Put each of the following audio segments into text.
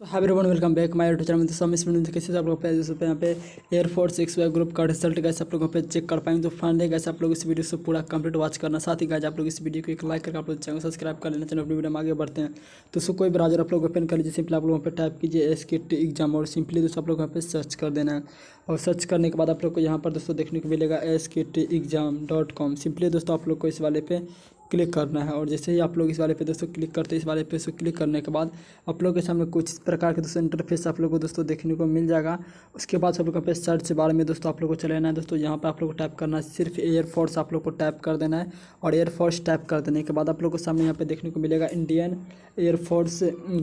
तो हाई रोन welcome back my YouTube channel सब इस वीडियो कैसे आप लोग पे यहाँ पे एयरफोर्स एक्स वाई ग्रुप का रिजल्ट कैसे आप यहाँ पे चेक कर पाएंगे तो फाइनली कैसे आप लोग इस वीडियो से पूरा कंप्लीट वॉच करना साथ ही गैस आप लोग इस वीडियो को एक लाइक करके आप लोग चैनल सब्सक्राइब कर लेना चैनल अपनी वीडियो में आगे बढ़ते हैं तो उसको कोई ब्राउजर आप लोग ओपन कर लीजिए सिंपली आप लोग वहाँ पर टाइप कीजिए एस के एग्जाम और सिंपली दोस्तों आप लोग वहाँ पर सर्च कर देना है और सर्च करने के बाद आप लोग को यहाँ पर दोस्तों देखने को मिलेगा S K T exam dot com simply दोस्तों आप लोग को इस वाले पे क्लिक करना है और जैसे ही आप लोग इस वाले पे दोस्तों क्लिक करते हैं इस वाले पे दोस्तों क्लिक करने के बाद आप लोग के सामने कुछ इस प्रकार के दोस्तों इंटरफेस आप लोग को दोस्तों देखने को मिल जाएगा उसके बाद आप लोग पे सर्च बार में दोस्तों आप लोग को चलेना है दोस्तों यहाँ पर आप लोग को टाइप करना है सिर्फ एयरफोर्स आप लोग को टाइप कर देना है और एयरफोर्स टाइप कर देने के बाद आप लोग को सामने यहाँ पर देखने को मिलेगा Indian Air Force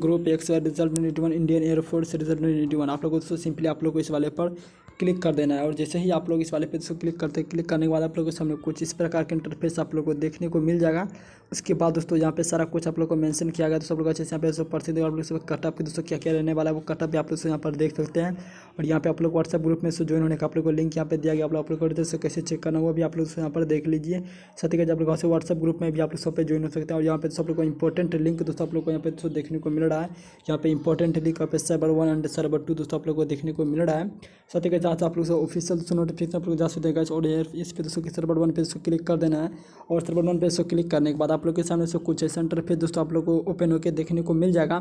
group X result ninety one Indian Air Force result ninety one आप लोग को दोस्तों सिंपली आप लोग को इस वाले पर क्लिक कर देना है और जैसे ही आप लोग इस वाले पे दोस्तों क्लिक करते हैं क्लिक करने के बाद आप लोगों के सामने कुछ इस प्रकार के इंटरफेस आप लोग को देखने को मिल जाएगा जाएगा उसके बाद दोस्तों यहाँ पे सारा कुछ आप लोग को मेंशन किया गया तो सब लोग अच्छे से यहाँ पे दोस्तों प्रसिद्ध आप लोग कटअप के दोस्तों क्या क्या रहने वाला है वो कटअप भी आप लोग से यहाँ पर देख सकते हैं और यहाँ पे आप लोग व्हाट्सएप ग्रुप में से ज्वाइन होने का आप लोग को लिंक यहाँ पे दिया गया आप लोग अपलोड करते हैं कैसे चेक करना वो भी आप लोग यहाँ पर देख लीजिए साथ ही आप लोग से व्हाट्सएप ग्रुप में भी आप लोग सब पे ज्वाइन हो सकते हैं और यहाँ पे सब लोग को इंपॉर्टेंट लिंक दोस्तों आप लोग को यहाँ पे दोस्तों देखने को मिल रहा है यहाँ पे इंपॉर्टेंट लिंक आप पे server one and server two दोस्तों आप लोग को देखने को मिल रहा है साथ ही जहाँ से आप लोग ऑफिशियल दोस्तों नोटिफिकेशन आप लोग जा सकते हैं और इस पर दोस्तों सर्वर वन पे दोस्तों क्लिक कर देना है और सर्वर वन पे दोस्तों क्लिक क्लिक करने के बाद आप लोग के सामने से कुछ सेंटर इंटरफेस दोस्तों आप लोग को ओपन होकर देखने को मिल जाएगा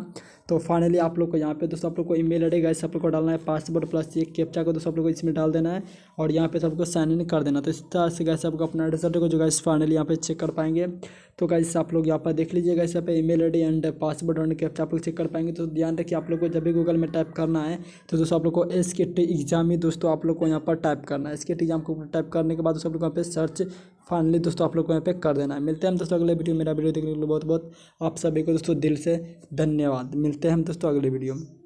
तो फाइनली आप लोग को यहाँ पे दोस्तों आप लोग को ईमेल आईडी गाइस आप लोग को डालना है पासवर्ड प्लस ये कैप्चा को दोस्तों आप लोग को इसमें डाल देना है और यहाँ पे सबको साइन इन कर देना तो इस तरह से गैस आपको अपना रिजल्ट को जो गैस फाइनली यहाँ पे चेक कर पाएंगे तो गैस आप लोग यहाँ पर देख लीजिए गैस यहाँ पे email ID and password and captcha आप लोग चेक कर पाएंगे तो ध्यान रखिए आप लोग को जब भी गूगल में टाइप करना है तो दोस्तों आप लोग को एस के एग्जाम ही दोस्तों आप लोग को यहाँ पर टाइप करना है एस के एग्जाम को टाइप करने के बाद दोस्तों आप लोग यहाँ पे सर्च फाइनली दोस्तों आप लोग को यहाँ पे कर देना है मिलते हैं हम दोस्तों अगले वीडियो मेरा वीडियो देखने के लिए बहुत बहुत आप सभी को दोस्तों दिल से धन्यवाद मिलते हैं हम दोस्तों अगले वीडियो में